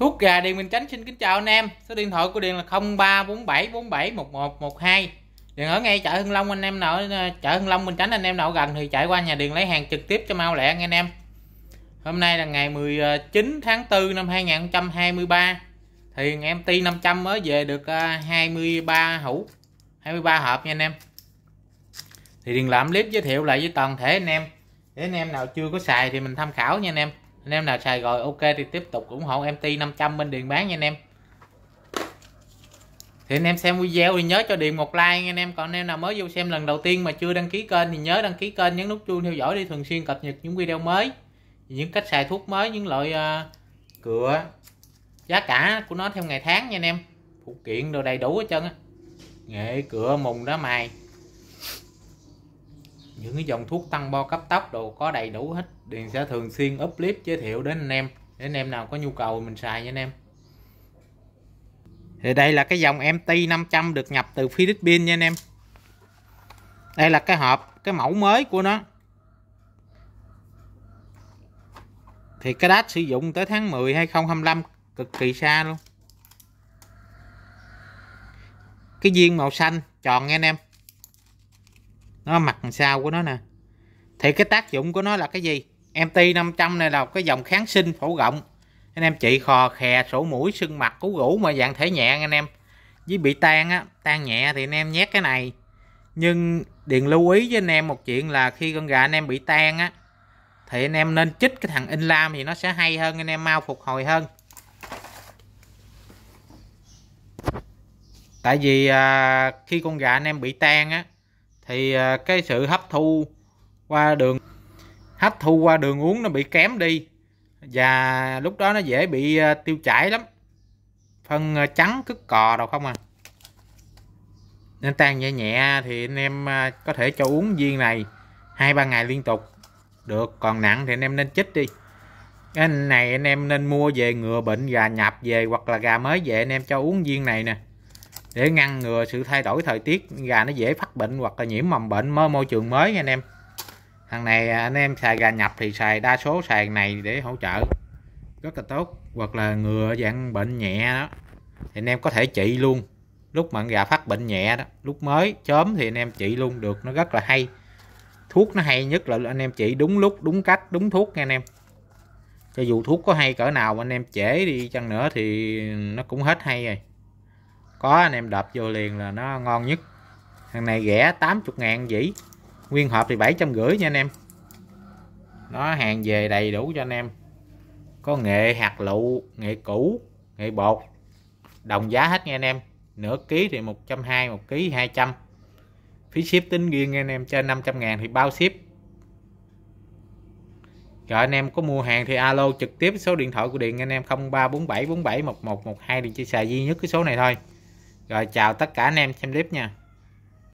Thuốc gà Điền Bình Chánh xin kính chào anh em. Số điện thoại của Điền là 0347471112. Điền ở ngay chợ Hưng Long anh em nào ờ, chợ Hưng Long Bình Chánh anh em nào gần thì chạy qua nhà Điền lấy hàng trực tiếp cho mau lẹ anh em. Hôm nay là ngày 19 tháng 4 năm 2023. Thì em ti 500 mới về được 23 ờ, hũ, 23 hộp nha anh em. Thì Điền làm clip giới thiệu lại với toàn thể anh em. Để anh em nào chưa có xài thì mình tham khảo nha anh em anh em nào xài rồi ok thì tiếp tục ủng hộ mt ti 500 bên điện bán nha anh em thì anh em xem video thì nhớ cho điện một like nha anh em còn anh em nào mới vô xem lần đầu tiên mà chưa đăng ký kênh thì nhớ đăng ký kênh nhấn nút chuông theo dõi đi thường xuyên cập nhật những video mới những cách xài thuốc mới những loại uh, cửa giá cả của nó theo ngày tháng nha anh em phụ kiện đồ đầy đủ hết trơn á nghệ cửa mùng đó mài những cái dòng thuốc tăng bo cấp tốc đồ có đầy đủ hết Điền sẽ thường xuyên up clip giới thiệu đến anh em để anh em nào có nhu cầu mình xài nha anh em thì đây là cái dòng MT500 được nhập từ Philippines nha anh em đây là cái hộp cái mẫu mới của nó thì cái đát sử dụng tới tháng 10 2025 cực kỳ xa luôn cái viên màu xanh tròn nha anh em nó mặt sau của nó nè thì cái tác dụng của nó là cái gì MT 500 này là cái dòng kháng sinh phổ rộng anh em trị khò khè sổ mũi sưng mặt cú gũ mà dạng thể nhẹ anh em với bị tan á tan nhẹ thì anh em nhét cái này nhưng điện lưu ý với anh em một chuyện là khi con gà anh em bị tan á thì anh em nên chích cái thằng in lam thì nó sẽ hay hơn anh em mau phục hồi hơn tại vì à, khi con gà anh em bị tan á thì à, cái sự hấp thu qua đường hấp thu qua đường uống nó bị kém đi và lúc đó nó dễ bị à, tiêu chảy lắm phân à, trắng cứt cò đâu không à nên tan nhẹ nhẹ thì anh em có thể cho uống viên này hai ba ngày liên tục được còn nặng thì anh em nên chích đi cái này anh em nên mua về ngừa bệnh gà nhập về hoặc là gà mới về anh em cho uống viên này nè để ngăn ngừa sự thay đổi thời tiết gà nó dễ phát bệnh hoặc là nhiễm mầm bệnh mới môi trường mới nha anh em thằng này à, anh em xài gà nhập thì xài đa số xài này để hỗ trợ rất là tốt hoặc là ngừa dạng bệnh nhẹ đó thì anh em có thể trị luôn lúc mà gà phát bệnh nhẹ đó lúc mới chớm thì anh em trị luôn được nó rất là hay thuốc nó hay nhất là anh em trị đúng lúc đúng cách đúng thuốc nha anh em cho dù thuốc có hay cỡ nào anh em trễ đi chăng nữa thì nó cũng hết hay rồi có anh em đập vô liền là nó ngon nhất thằng này rẻ 80 ngàn dĩ nguyên hộp thì 750 nha anh em nó hàng về đầy đủ cho anh em có nghệ hạt lựu nghệ cũ nghệ bột đồng giá hết nha anh em nửa ký thì 120 một ký 200 phí ship tính riêng anh em trên 500 ngàn thì bao ship rồi anh em có mua hàng thì alo trực tiếp số điện thoại của Điện anh em 0347471112 Điện chia sẻ duy nhất cái số này thôi. Rồi chào tất cả anh em xem clip nha